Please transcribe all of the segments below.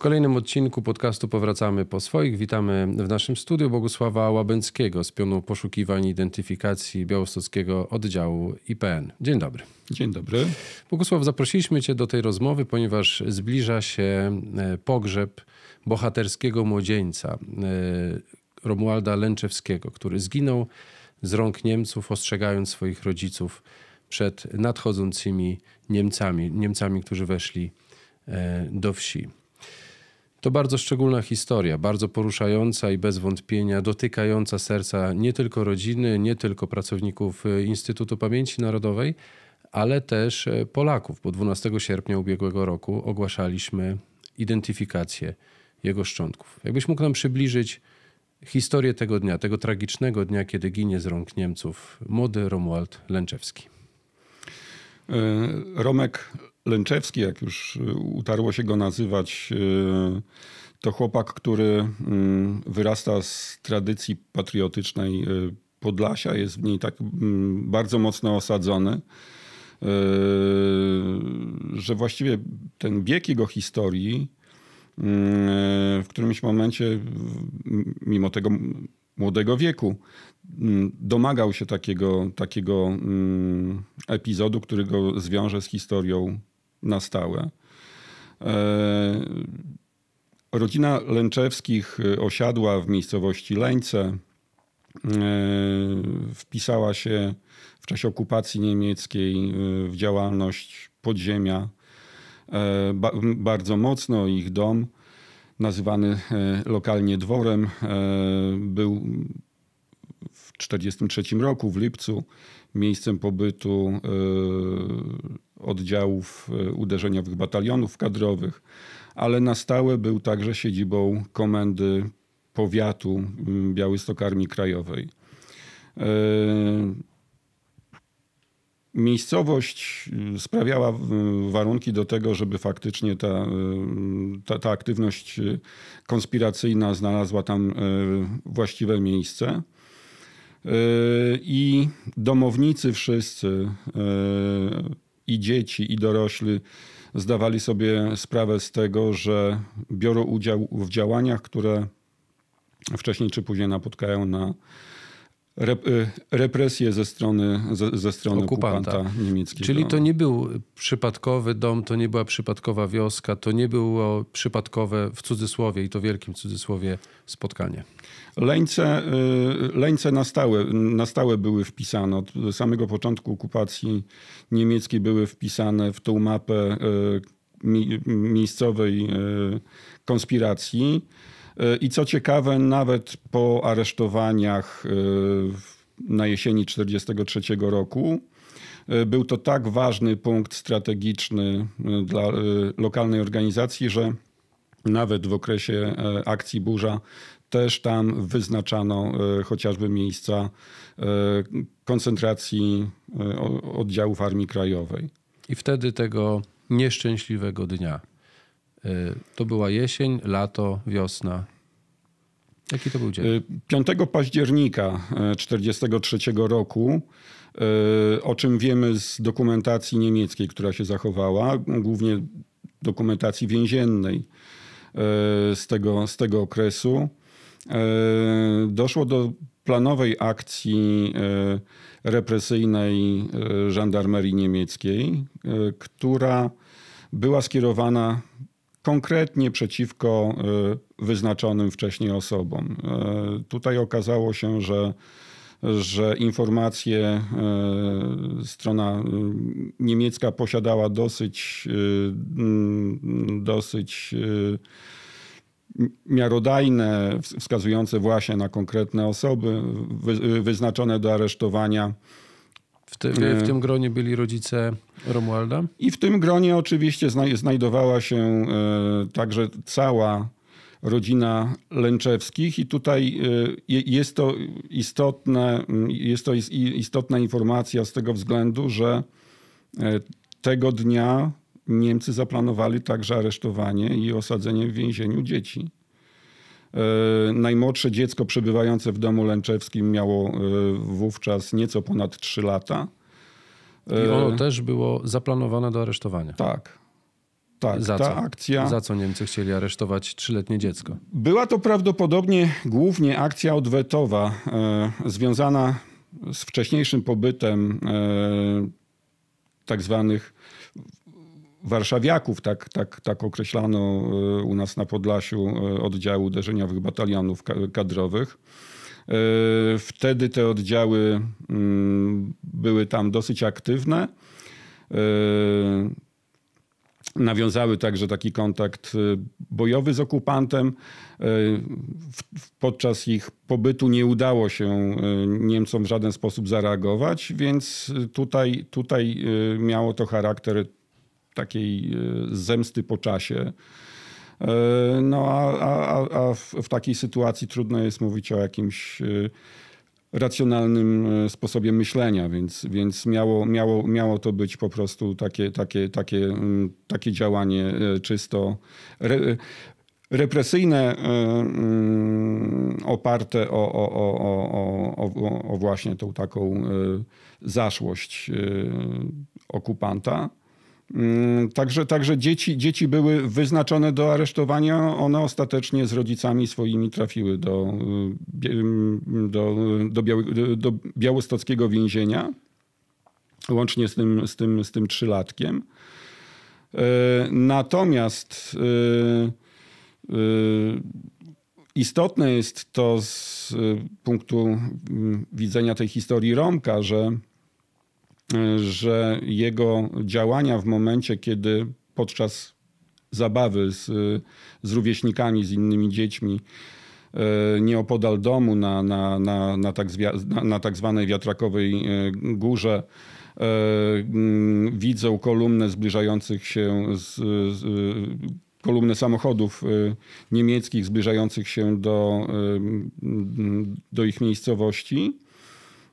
kolejnym odcinku podcastu Powracamy po swoich. Witamy w naszym studiu Bogusława Łabęckiego z pionu poszukiwań i identyfikacji białostockiego oddziału IPN. Dzień dobry. Dzień dobry. Bogusław, zaprosiliśmy Cię do tej rozmowy, ponieważ zbliża się e, pogrzeb bohaterskiego młodzieńca e, Romualda Lęczewskiego, który zginął z rąk Niemców, ostrzegając swoich rodziców przed nadchodzącymi Niemcami, Niemcami, którzy weszli e, do wsi. To bardzo szczególna historia, bardzo poruszająca i bez wątpienia dotykająca serca nie tylko rodziny, nie tylko pracowników e, Instytutu Pamięci Narodowej, ale też e, Polaków, bo 12 sierpnia ubiegłego roku ogłaszaliśmy identyfikację jego szczątków. Jakbyś mógł nam przybliżyć historię tego dnia, tego tragicznego dnia, kiedy ginie z rąk Niemców młody Romuald Lęczewski. E, Romek Lęczewski, jak już y, utarło się go nazywać, y, to chłopak, który mm, wyrasta z tradycji patriotycznej y, Podlasia, jest w niej tak mm, bardzo mocno osadzony, że właściwie ten bieg jego historii w którymś momencie, mimo tego młodego wieku, mm, domagał się takiego, takiego epizodu, który go zwiąże z historią na stałe. E, rodzina Lęczewskich e, osiadła w miejscowości Leńce. E, wpisała się w czasie okupacji niemieckiej w działalność podziemia bardzo mocno. Ich dom, nazywany lokalnie dworem, był w 1943 roku w lipcu miejscem pobytu oddziałów e, uderzeniowych batalionów kadrowych, ale na stałe był także siedzibą komendy powiatu mm, Białystok Armii Krajowej. E, miejscowość mm, sprawiała warunki do tego, żeby faktycznie ta, e, ta, ta aktywność konspiracyjna znalazła tam właściwe miejsce. I domownicy wszyscy i dzieci, i dorośli zdawali sobie sprawę z tego, że biorą udział w działaniach, które wcześniej czy później napotkają na Y, represje ze strony, ze, ze strony okupanta. okupanta niemieckiego. Czyli to nie był przypadkowy dom, to nie była przypadkowa wioska, to nie było przypadkowe w cudzysłowie i to wielkim cudzysłowie spotkanie. Leńce, y, leńce na, stałe, na stałe były wpisane. Od samego początku okupacji niemieckiej były wpisane w tą mapę y, miejscowej konspiracji. I co ciekawe, nawet po aresztowaniach y, na jesieni 1943 roku, y, był to tak ważny punkt strategiczny y, dla lokalnej organizacji, że nawet w okresie e, akcji burza też tam wyznaczano e, chociażby miejsca e, koncentracji oddziałów Armii Krajowej. I wtedy tego nieszczęśliwego dnia, Y, to była jesień, lato, wiosna. Jaki to był dzień? 5 y, października 1943 y, roku, o czym wiemy z dokumentacji niemieckiej, która się zachowała, głównie dokumentacji więziennej z tego, z tego okresu, doszło do planowej akcji represyjnej żandarmerii niemieckiej, która była skierowana konkretnie przeciwko y, wyznaczonym wcześniej osobom. Y, tutaj okazało się, że że informacje y, strona niemiecka posiadała dosyć, mm, dosyć miarodajne, wskazujące właśnie na konkretne osoby wyznaczone do aresztowania. W tym, w y. tym gronie byli rodzice Romualda? I w tym gronie oczywiście znajdowała się y, także cała rodzina Lęczewskich i tutaj y, jest to, istotne, jest to istotna informacja z tego względu, że tego dnia Niemcy zaplanowali także aresztowanie i osadzenie w więzieniu dzieci. E, najmłodsze dziecko przebywające w domu Lęczewskim miało e, wówczas nieco ponad 3 lata. I ono e, też było zaplanowane do aresztowania. Tak. Tak, za ta co? akcja. Za co Niemcy chcieli aresztować trzyletnie dziecko? Była to prawdopodobnie głównie akcja odwetowa e, związana z wcześniejszym pobytem e, tak zwanych warszawiaków, tak, tak, tak określano e, u nas na Podlasiu e, oddziały uderzeniowych batalionów kadrowych. E, wtedy te oddziały mm, były tam dosyć aktywne. Nawiązały także taki kontakt bojowy z okupantem. Podczas ich pobytu nie udało się Niemcom w żaden sposób zareagować, więc tutaj, tutaj miało to charakter takiej e, zemsty po czasie. E, no a, a, a w, takiej sytuacji trudno jest mówić o jakimś e, racjonalnym sposobie myślenia, więc, więc miało, miało, miało to być po prostu takie, takie, takie, mm, takie działanie czysto re, represyjne, mm, oparte o, o, o, o, właśnie tą taką zaszłość okupanta. Mm, także, także dzieci, dzieci były wyznaczone do aresztowania. One ostatecznie z rodzicami swoimi trafiły do, y, mm, do, y, do, Biały, y, do białostockiego więzienia, łącznie z tym, z tym, z tym trzylatkiem. E, natomiast istotne jest to z punktu mm, widzenia tej historii Romka, że że jego działania w momencie, kiedy podczas zabawy z, z rówieśnikami, z innymi dziećmi, e, nieopodal domu na, na, na, na, tak, na, na tak zwanej wiatrakowej e, górze e, widzą kolumnę zbliżających się z, z kolumnę samochodów niemieckich zbliżających się do, do ich miejscowości.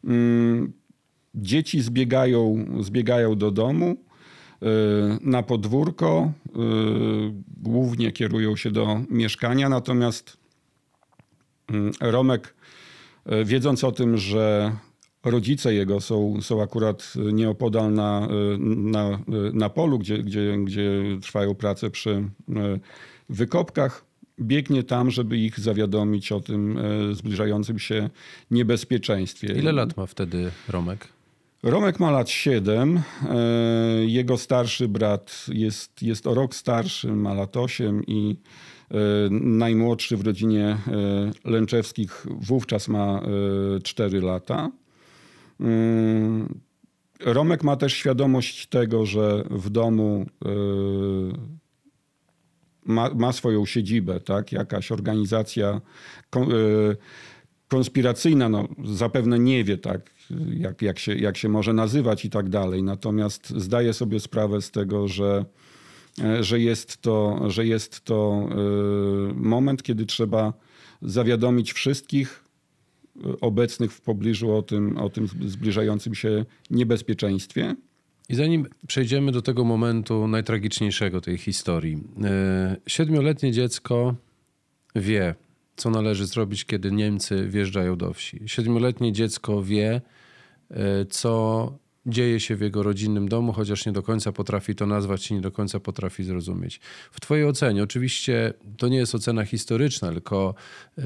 Mm, Dzieci zbiegają, zbiegają do domu e, na podwórko, e, głównie kierują się do mieszkania, natomiast mm, Romek, e, wiedząc o tym, że rodzice jego są, są akurat nieopodal na, na, na polu, gdzie, gdzie, gdzie trwają prace przy wykopkach, biegnie tam, żeby ich zawiadomić o tym zbliżającym się niebezpieczeństwie. Ile lat ma wtedy Romek? Romek ma lat 7, e, jego starszy brat jest, jest o rok starszy, ma lat 8 i e, najmłodszy w rodzinie e, Lęczewskich wówczas ma 4 lata. Romek ma też świadomość tego, że w domu ma, ma swoją siedzibę, tak? jakaś organizacja konspiracyjna, no, zapewne nie wie, tak? jak, jak, się, jak się może nazywać i tak dalej. Natomiast zdaję sobie sprawę z tego, że, e, że, jest, to, że jest to e, moment, kiedy trzeba zawiadomić wszystkich e, obecnych w pobliżu o tym, o tym zbliżającym się niebezpieczeństwie. I zanim przejdziemy do tego momentu najtragiczniejszego tej historii, siedmioletnie dziecko wie, co należy zrobić, kiedy Niemcy wjeżdżają do wsi. Siedmioletnie dziecko wie, Y, co dzieje się w jego rodzinnym domu, chociaż nie do końca potrafi to nazwać i nie do końca potrafi zrozumieć. W Twojej ocenie, oczywiście to nie jest ocena historyczna, tylko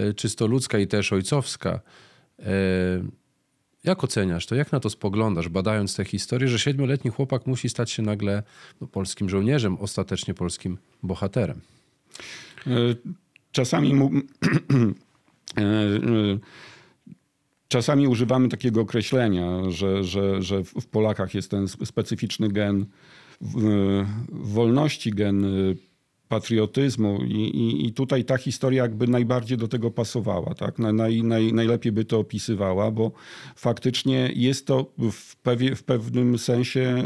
y, czysto ludzka i też ojcowska. Y, jak oceniasz to? Jak na to spoglądasz, badając tę historię, że siedmioletni chłopak musi stać się nagle no, polskim żołnierzem, ostatecznie polskim bohaterem? Czasami mu... Czasami używamy takiego określenia, że, że, że w Polakach jest ten specyficzny gen wolności, gen y, patriotyzmu I, i, i, tutaj ta historia jakby najbardziej do tego pasowała, tak? Naj, naj, najlepiej by to opisywała, bo faktycznie jest to w, pewie, w pewnym sensie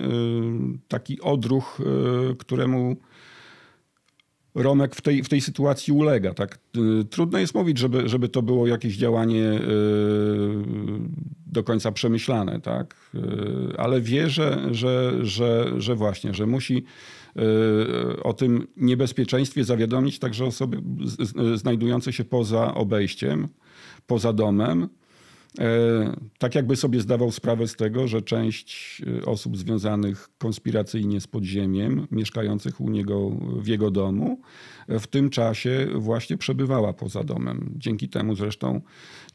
y, taki odruch, y, któremu Romek w tej, w tej sytuacji ulega. Tak? Y, trudno jest mówić, żeby, żeby to było jakieś działanie y, do końca przemyślane, tak? Y, ale wie, że, że, że, że właśnie, że musi o tym niebezpieczeństwie zawiadomić także osoby znajdujące się poza obejściem, poza domem. E, tak jakby sobie zdawał sprawę z tego, że część e, osób związanych konspiracyjnie z podziemiem, mieszkających u niego w jego domu, e, w tym czasie właśnie przebywała poza domem. Dzięki temu zresztą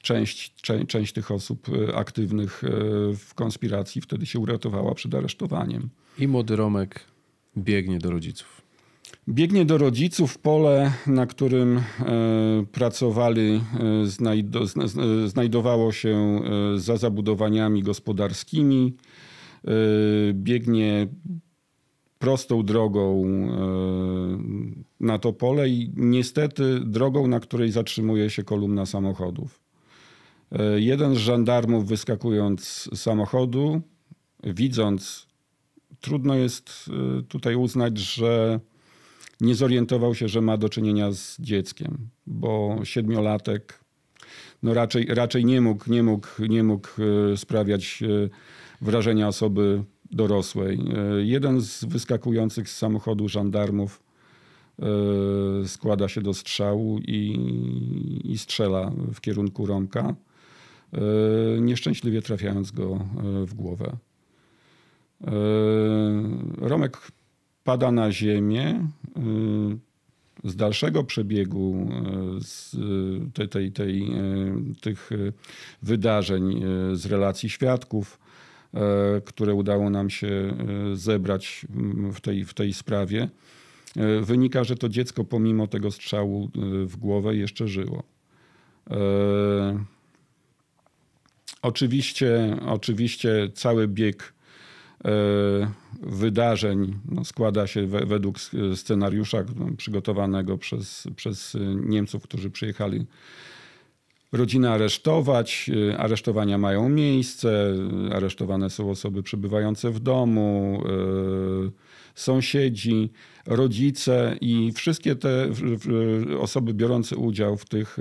część, część tych osób aktywnych w konspiracji wtedy się uratowała przed aresztowaniem. I młody Romek biegnie do rodziców. Biegnie do rodziców pole, na którym e, pracowali, e, znajdowało się e, za zabudowaniami gospodarskimi. biegnie prostą drogą na to pole i niestety drogą, na której zatrzymuje się kolumna samochodów. jeden z żandarmów wyskakując z samochodu, widząc, trudno jest tutaj uznać, że nie zorientował się, że ma do czynienia z dzieckiem, bo siedmiolatek no raczej, raczej nie, mógł, nie, mógł, nie mógł e, sprawiać e, wrażenia osoby dorosłej. E, jeden z wyskakujących z samochodu żandarmów składa się do strzału i, i strzela w kierunku Romka, nieszczęśliwie trafiając go w głowę. Romek pada na ziemię. Y, z dalszego przebiegu y, z y, tej, tej, tej, tych wydarzeń, z relacji świadków, które udało nam się zebrać mm, w tej, w tej sprawie, wynika, że to dziecko pomimo tego strzału w głowę jeszcze żyło. Oczywiście, oczywiście cały bieg E, wydarzeń no, składa się we, według scenariusza no, przygotowanego przez, przez Niemców, którzy przyjechali rodzinę aresztować. E, aresztowania mają miejsce, e, aresztowane są osoby przebywające w domu, sąsiedzi, rodzice i wszystkie te osoby biorące udział w tych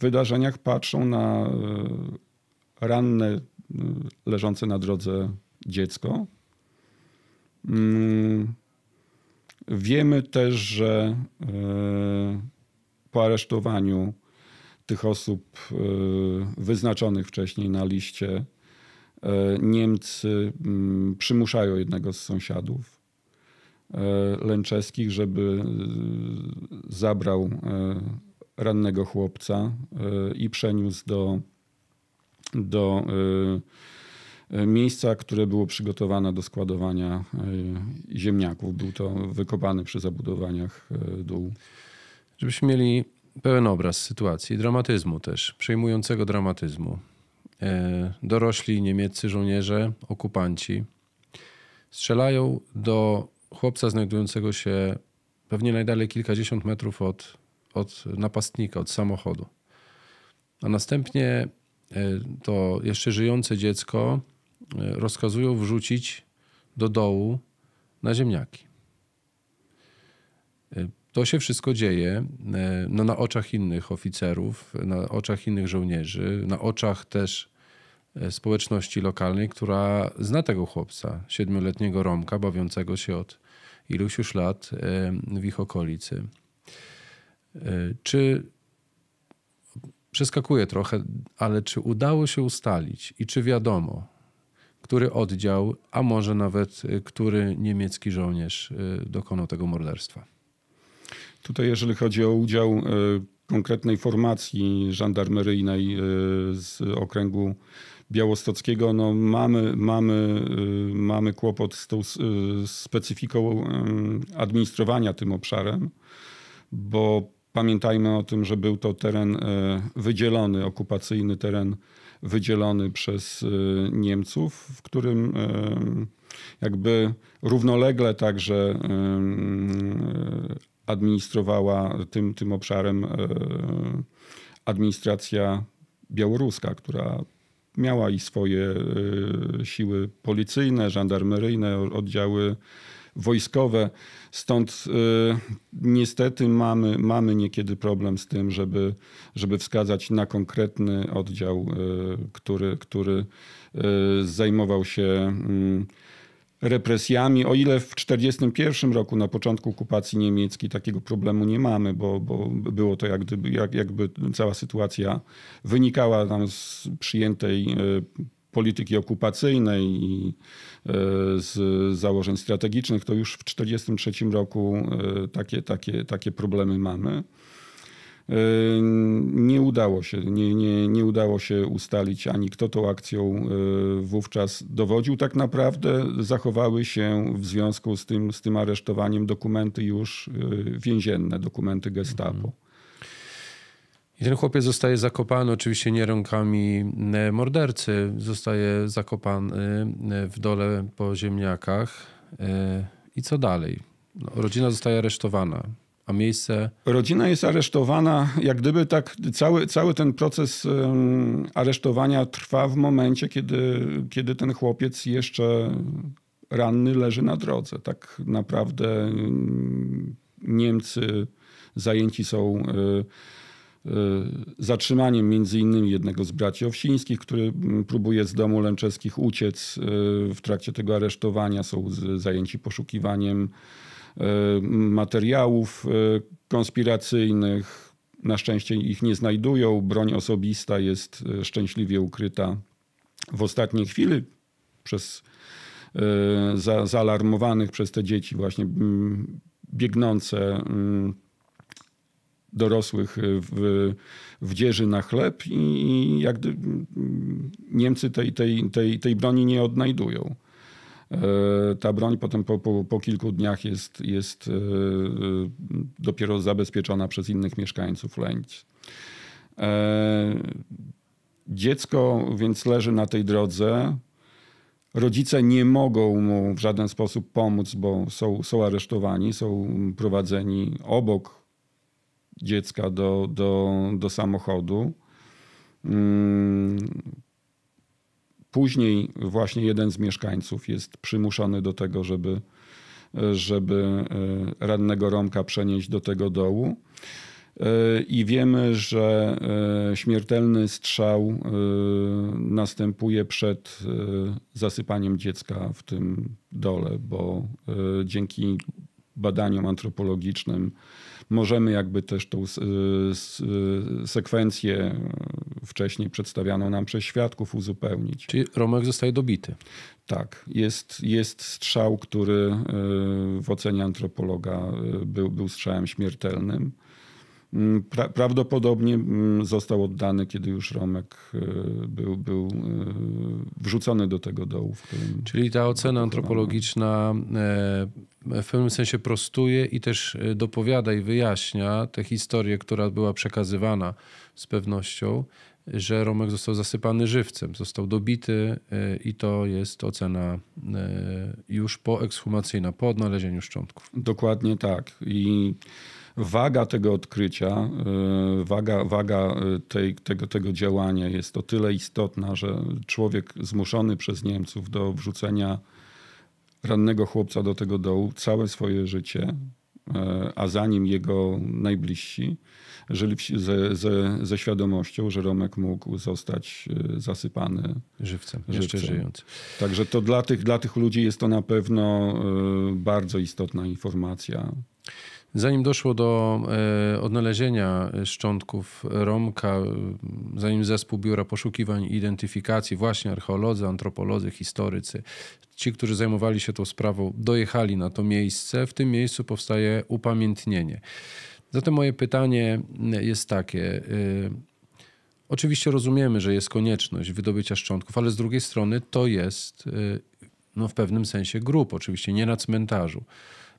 wydarzeniach patrzą na ranne leżące na drodze dziecko. Mm, wiemy też, że e, po aresztowaniu tych osób e, wyznaczonych wcześniej na liście, e, Niemcy mm, przymuszają jednego z sąsiadów lęczeskich, żeby zabrał rannego chłopca i przeniósł do, do E, miejsca, które było przygotowane do składowania e, ziemniaków. Był to wykopany przy zabudowaniach e, dół. Żebyśmy mieli pełen obraz sytuacji, dramatyzmu też, przejmującego dramatyzmu. Dorośli niemieccy żołnierze, okupanci, strzelają do chłopca znajdującego się pewnie najdalej kilkadziesiąt metrów od, od napastnika, od samochodu. A następnie to jeszcze żyjące dziecko E, rozkazują wrzucić do dołu na ziemniaki. E, to się wszystko dzieje e, no, na oczach innych oficerów, na oczach innych żołnierzy, na oczach też społeczności lokalnej, która zna tego chłopca, siedmioletniego Romka, bawiącego się od iluś już lat w ich okolicy. Czy przeskakuje trochę, ale czy udało się ustalić i czy wiadomo, który oddział, a może nawet y, który niemiecki żołnierz y, dokonał tego morderstwa. Tutaj, jeżeli chodzi o udział y, konkretnej formacji żandarmeryjnej z okręgu białostockiego, no mamy, mamy, mamy kłopot z tą specyfiką administrowania tym obszarem, bo pamiętajmy o tym, że był to teren wydzielony, okupacyjny teren wydzielony przez y, Niemców, w którym y, jakby równolegle także y, administrowała tym, tym obszarem administracja białoruska, która miała i swoje siły policyjne, żandarmeryjne, oddziały wojskowe. Stąd y, niestety mamy, mamy niekiedy problem z tym, żeby, żeby wskazać na konkretny oddział, y, który, który y, zajmował się mm, represjami. O ile w 1941 roku, na początku okupacji niemieckiej, takiego problemu nie mamy, bo, bo było to jak gdyby, jak, jakby cała sytuacja wynikała tam z przyjętej polityki okupacyjnej i e, z założeń strategicznych, to już w 1943 roku e, takie, takie, takie problemy mamy. E, nie udało się, nie, nie, nie udało się ustalić ani kto tą akcją wówczas dowodził. Tak naprawdę zachowały się w związku z tym, z tym aresztowaniem dokumenty już więzienne, dokumenty gestapo. Mhm. I ten chłopiec zostaje zakopany, oczywiście nie rękami e, mordercy, zostaje zakopany e, w dole po ziemniakach. E, I co dalej? No, rodzina zostaje aresztowana. A miejsce? Rodzina jest aresztowana. Jak gdyby tak cały, cały ten proces aresztowania trwa w momencie, kiedy, kiedy ten chłopiec jeszcze ranny leży na drodze. Tak naprawdę Niemcy zajęci są. Y, Y, zatrzymaniem między innymi jednego z braci Owsińskich, który mm, próbuje z domu Lęczewskich uciec. Y, w trakcie tego aresztowania są zajęci poszukiwaniem y, materiałów konspiracyjnych. Na szczęście ich nie znajdują. Broń osobista jest szczęśliwie ukryta w ostatniej chwili przez zaalarmowanych przez te dzieci właśnie mm, biegnące mm, dorosłych y, w, w dzieży na chleb i, jak mm, Niemcy tej, tej, tej, tej broni nie odnajdują. E, ta broń potem po, po, po, kilku dniach jest, jest e, e, dopiero zabezpieczona przez innych mieszkańców Lęć. Dziecko więc leży na tej drodze. Rodzice nie mogą mu w żaden sposób pomóc, bo są, są aresztowani, są prowadzeni obok dziecka do, do, do samochodu. Mm, później właśnie jeden z mieszkańców jest przymuszony do tego, żeby, żeby e, rannego Romka przenieść do tego dołu. E, I wiemy, że e, śmiertelny strzał następuje przed zasypaniem dziecka w tym dole, bo dzięki badaniom antropologicznym możemy jakby też tą e, e, sekwencję wcześniej przedstawianą nam przez świadków uzupełnić. Czyli Romek zostaje dobity. Tak, jest, jest strzał, który e, w ocenie antropologa był, był strzałem śmiertelnym. Mm, pra, prawdopodobnie mm, został oddany, kiedy już Romek był, był wrzucony do tego dołu. Czyli ta ocena antropologiczna w pewnym sensie prostuje i też e, dopowiada i wyjaśnia tę historię, która była przekazywana z pewnością, że Romek został zasypany żywcem, został dobity e, i to jest ocena e, już poekshumacyjna, po odnalezieniu szczątków. Dokładnie tak. I waga tego odkrycia, waga, waga tej, tego, tego działania jest o tyle istotna, że człowiek zmuszony przez Niemców do wrzucenia rannego chłopca do tego dołu całe swoje życie, e, a za nim jego najbliżsi, żyli ze, ze, ze świadomością, że Romek mógł zostać e, zasypany żywcem, żywcem. jeszcze żyjąc. Także to dla tych, dla tych ludzi jest to na pewno e, bardzo istotna informacja. Zanim doszło do e, odnalezienia szczątków Romka, zanim zespół Biura Poszukiwań i Identyfikacji, właśnie archeolodzy, antropolodzy, historycy, ci, którzy zajmowali się tą sprawą, dojechali na to miejsce, w tym miejscu powstaje upamiętnienie. Zatem moje pytanie jest takie. E, oczywiście rozumiemy, że jest konieczność wydobycia szczątków, ale z drugiej strony to jest e, no, w pewnym sensie grup, oczywiście nie na cmentarzu.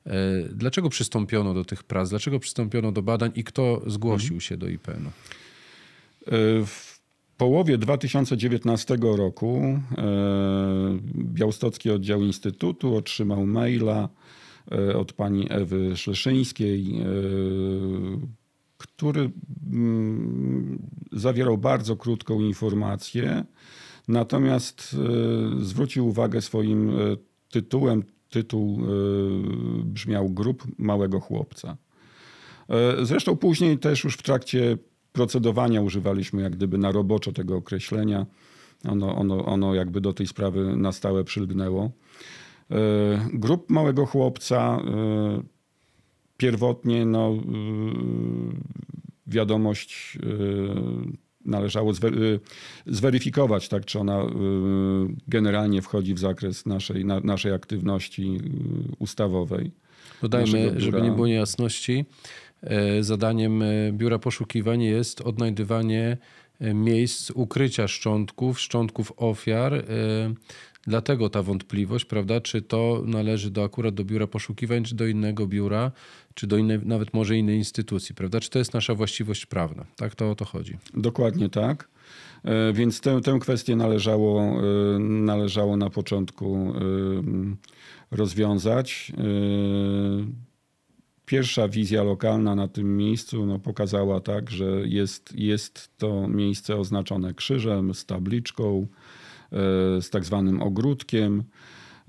E, dlaczego przystąpiono do tych prac? Dlaczego przystąpiono do badań i kto zgłosił mhm. się do IPN-u? E, w połowie 2019 roku e, Białostocki Oddział Instytutu otrzymał maila od pani Ewy Szleszyńskiej, który mm, zawierał bardzo krótką informację, natomiast zwrócił uwagę swoim tytułem Tytuł e, brzmiał Grup Małego Chłopca. E, zresztą później też już w trakcie procedowania używaliśmy jak gdyby na roboczo tego określenia. Ono, ono, ono jakby do tej sprawy na stałe przylgnęło. E, Grup Małego Chłopca pierwotnie no, wiadomość należało y, zweryfikować, tak, czy ona y, generalnie wchodzi w zakres naszej, naszej aktywności y, ustawowej. Dodajmy, żeby nie było niejasności, e, zadaniem e, Biura Poszukiwań jest odnajdywanie e, miejsc ukrycia szczątków, szczątków ofiar Dlatego ta wątpliwość, prawda, czy to należy do akurat do biura poszukiwań, czy do innego biura, czy do innej, nawet może innej instytucji, prawda? Czy to jest nasza właściwość prawna? Tak to o to chodzi. Dokładnie tak. E, więc tę, tę kwestię należało, e, należało na początku e, rozwiązać. Pierwsza wizja lokalna na tym miejscu no, pokazała tak, że jest, jest to miejsce oznaczone krzyżem z tabliczką. E, z tak zwanym ogródkiem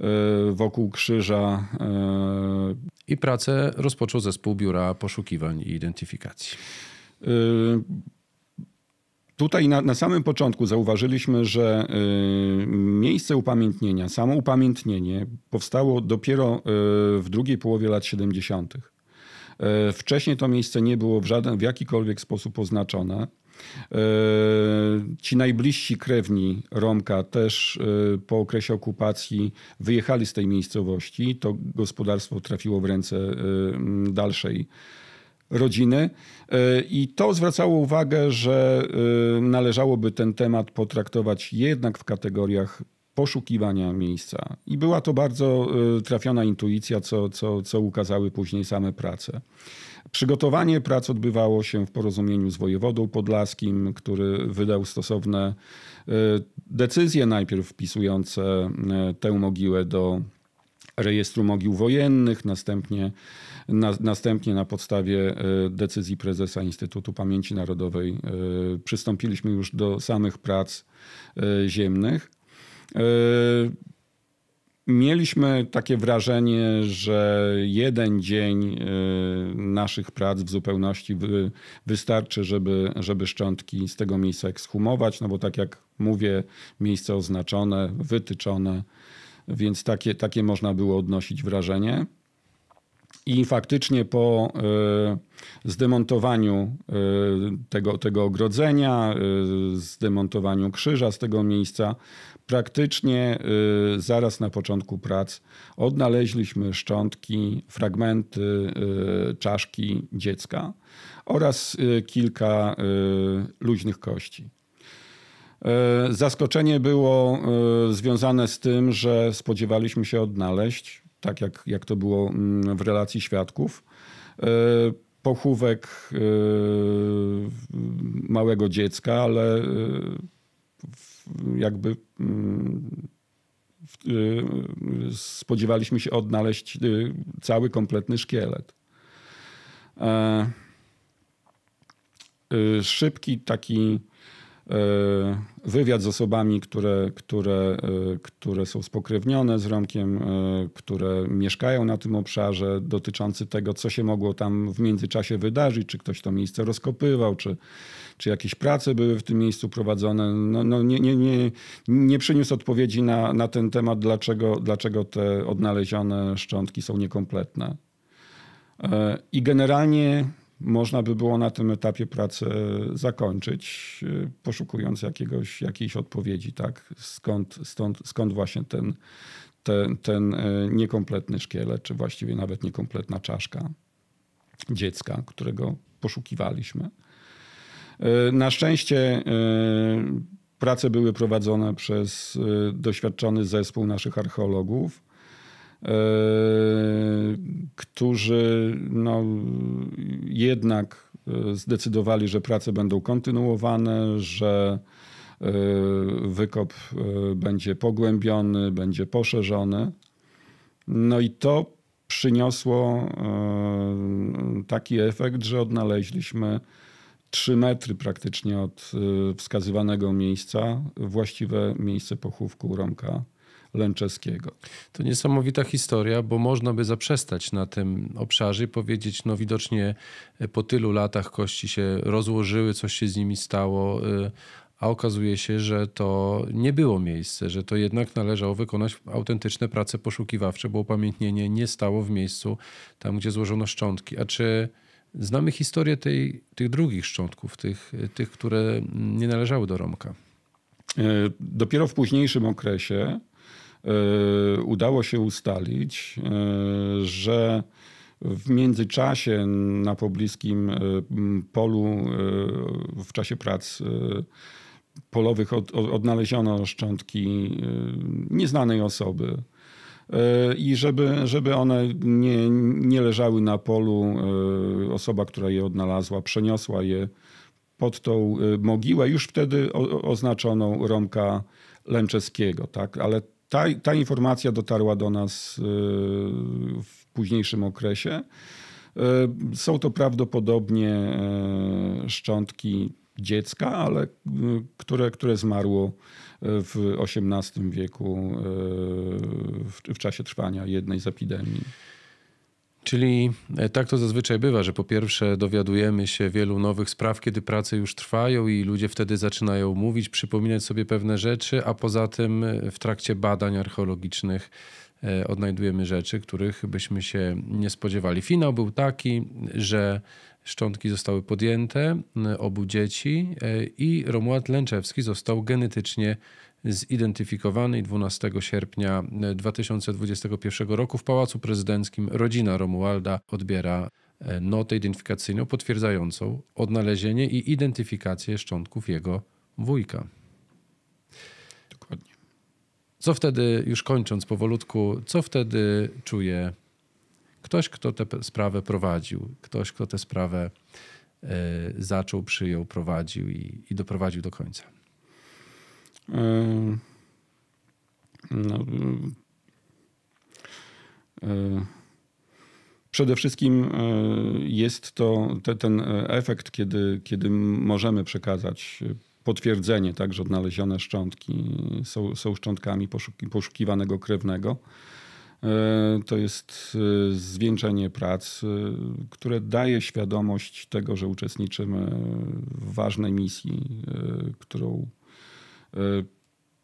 e, wokół krzyża. E, I pracę rozpoczął zespół Biura Poszukiwań i Identyfikacji. Tutaj na, na, samym początku zauważyliśmy, że miejsce upamiętnienia, samo upamiętnienie powstało dopiero w drugiej połowie lat 70. Wcześniej to miejsce nie było w żaden w jakikolwiek sposób oznaczone. E, ci najbliżsi krewni Romka też e, po okresie okupacji wyjechali z tej miejscowości. To gospodarstwo trafiło w ręce e, dalszej rodziny. I to zwracało uwagę, że należałoby ten temat potraktować jednak w kategoriach poszukiwania miejsca. I była to bardzo trafiona intuicja, co, co, co ukazały później same prace. Przygotowanie prac odbywało się w porozumieniu z wojewodą podlaskim, który wydał stosowne e, decyzje, najpierw wpisujące e, tę mogiłę do rejestru mogił wojennych, następnie na, następnie na podstawie e, decyzji prezesa Instytutu Pamięci Narodowej przystąpiliśmy już do samych prac ziemnych. Mieliśmy takie wrażenie, że jeden dzień y, naszych prac w zupełności wystarczy, żeby, żeby szczątki z tego miejsca ekshumować, no bo tak jak mówię, miejsce oznaczone, wytyczone, więc takie, takie można było odnosić wrażenie. I faktycznie po e, zdemontowaniu e, tego, tego ogrodzenia, e, zdemontowaniu krzyża z tego miejsca, praktycznie zaraz na początku prac odnaleźliśmy szczątki, fragmenty czaszki dziecka oraz kilka luźnych kości. Zaskoczenie było związane z tym, że spodziewaliśmy się odnaleźć tak jak, jak to było mm, w relacji świadków. E, pochówek e, małego dziecka, ale e, jakby mm, spodziewaliśmy się odnaleźć cały kompletny szkielet. Szybki taki E, wywiad z osobami, które, które, e, które są spokrewnione z Romkiem, e, które mieszkają na tym obszarze, dotyczący tego, co się mogło tam w międzyczasie wydarzyć, czy ktoś to miejsce rozkopywał, czy, czy jakieś prace były w tym miejscu prowadzone. No, no nie, nie, nie, nie przyniósł odpowiedzi na, na ten temat, dlaczego, dlaczego te odnalezione szczątki są niekompletne. I generalnie można by było na tym etapie pracy e, zakończyć, e, poszukując jakiegoś, jakiejś odpowiedzi, tak? skąd, stąd, skąd właśnie ten, ten, ten e, niekompletny szkielet, czy właściwie nawet niekompletna czaszka dziecka, którego poszukiwaliśmy. Na szczęście prace były prowadzone przez doświadczony zespół naszych archeologów Yy, którzy no, jednak yy, zdecydowali, że prace będą kontynuowane, że yy, wykop będzie pogłębiony, będzie poszerzony. No i to przyniosło taki efekt, że odnaleźliśmy 3 metry praktycznie od wskazywanego miejsca właściwe miejsce pochówku Romka. Lęczewskiego. To niesamowita historia, bo można by zaprzestać na tym obszarze i powiedzieć, no widocznie e, po tylu latach kości się rozłożyły, coś się z nimi stało, e, a okazuje się, że to nie było miejsce, że to jednak należało wykonać autentyczne prace poszukiwawcze, bo upamiętnienie nie stało w miejscu tam, gdzie złożono szczątki. A czy znamy historię tej, tych drugich szczątków, tych, tych, które nie należały do Romka? E, dopiero w późniejszym okresie E, udało się ustalić, e, że w międzyczasie na pobliskim e, polu w czasie prac polowych odnaleziono szczątki nieznanej osoby. I żeby, żeby one nie, nie leżały na polu, osoba, która je odnalazła, przeniosła je pod tą mogiłę. Już wtedy oznaczoną Romka Lęczeskiego, tak? ale ta, ta informacja dotarła do nas y, w późniejszym okresie. Y, są to prawdopodobnie y, szczątki dziecka, ale które, które zmarło w XVIII wieku w, w czasie trwania jednej z epidemii. Czyli e, tak to zazwyczaj bywa, że po pierwsze dowiadujemy się wielu nowych spraw, kiedy prace już trwają i ludzie wtedy zaczynają mówić, przypominać sobie pewne rzeczy, a poza tym e, w trakcie badań archeologicznych e, odnajdujemy rzeczy, których byśmy się nie spodziewali. Finał był taki, że Szczątki zostały podjęte obu dzieci e, i Romuald Lęczewski został genetycznie zidentyfikowany 12 sierpnia 2021 roku w Pałacu Prezydenckim rodzina Romualda odbiera e, notę identyfikacyjną potwierdzającą odnalezienie i identyfikację szczątków jego wujka. Dokładnie. Co wtedy, już kończąc powolutku, co wtedy czuje Ktoś, kto tę sprawę prowadził, ktoś, kto tę sprawę e, zaczął, przyjął, prowadził i, i doprowadził do końca. no, e, Przede wszystkim e, jest to te, ten efekt, kiedy, kiedy możemy przekazać potwierdzenie, tak, że odnalezione szczątki są, są szczątkami poszuki, poszukiwanego krewnego. E, to jest e, zwieńczenie prac, e, które daje świadomość tego, że uczestniczymy w ważnej misji, którą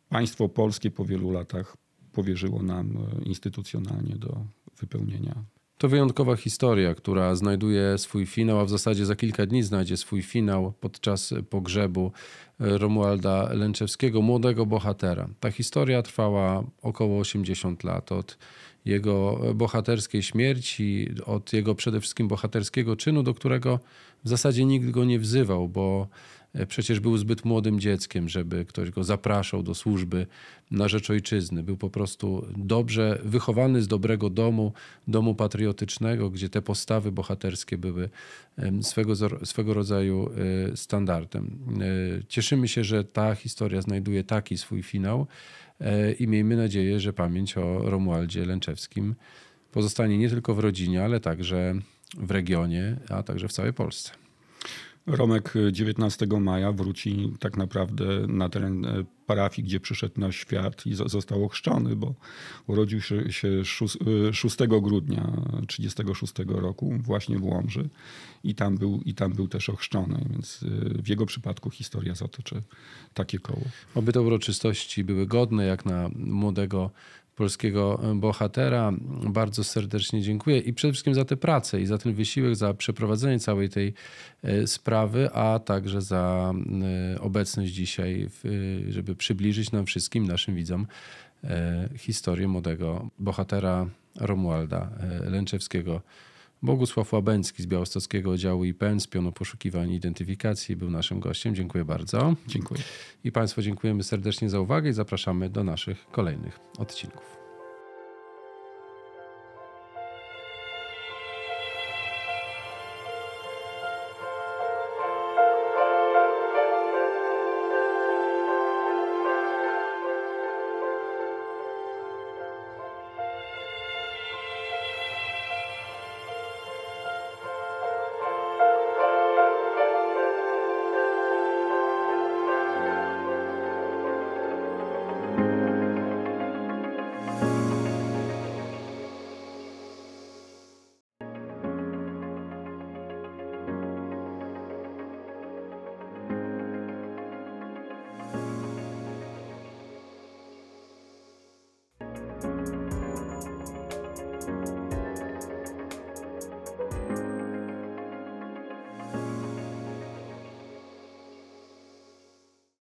państwo polskie po wielu latach powierzyło nam instytucjonalnie do wypełnienia to wyjątkowa historia, która znajduje swój finał, a w zasadzie za kilka dni znajdzie swój finał podczas pogrzebu e, Romualda Lęczewskiego, młodego bohatera. Ta historia trwała około 80 lat od jego bohaterskiej śmierci, od jego przede wszystkim bohaterskiego czynu, do którego w zasadzie nikt go nie wzywał, bo E, przecież był zbyt młodym dzieckiem, żeby ktoś go zapraszał do służby na rzecz ojczyzny. Był po prostu dobrze wychowany z dobrego domu, domu patriotycznego, gdzie te postawy bohaterskie były swego, swego rodzaju e, standardem. E, cieszymy się, że ta historia znajduje taki swój finał i miejmy nadzieję, że pamięć o Romualdzie Lęczewskim pozostanie nie tylko w rodzinie, ale także w regionie, a także w całej Polsce. Romek 19 y, maja wróci tak naprawdę na teren y, parafii, gdzie przyszedł na świat i został ochrzczony, bo urodził się, 6, y, grudnia 1936 roku właśnie w Łomży i tam, był, i tam był też ochrzczony, więc w jego przypadku historia zatoczy takie koło. Oby te uroczystości były godne jak na młodego polskiego e, bohatera. Bardzo serdecznie dziękuję i przede wszystkim za tę pracę i za ten wysiłek, za przeprowadzenie całej tej e, sprawy, a także za e, obecność dzisiaj, żeby przybliżyć nam wszystkim, naszym widzom, historię młodego bohatera Romualda Lęczewskiego. Bogusław Łabęcki z Białostockiego Oddziału IPN z Pionu Poszukiwań i Identyfikacji był naszym gościem. Dziękuję bardzo. Dziękuję. I Państwu dziękujemy serdecznie za uwagę i zapraszamy do naszych kolejnych odcinków.